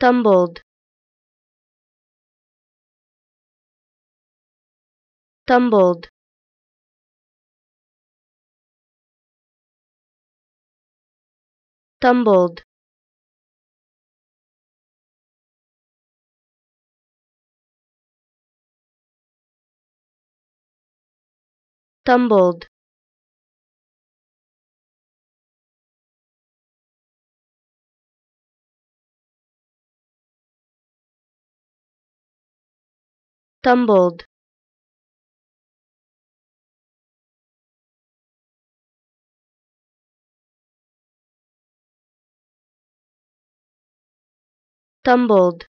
tumbled tumbled tumbled tumbled tumbled tumbled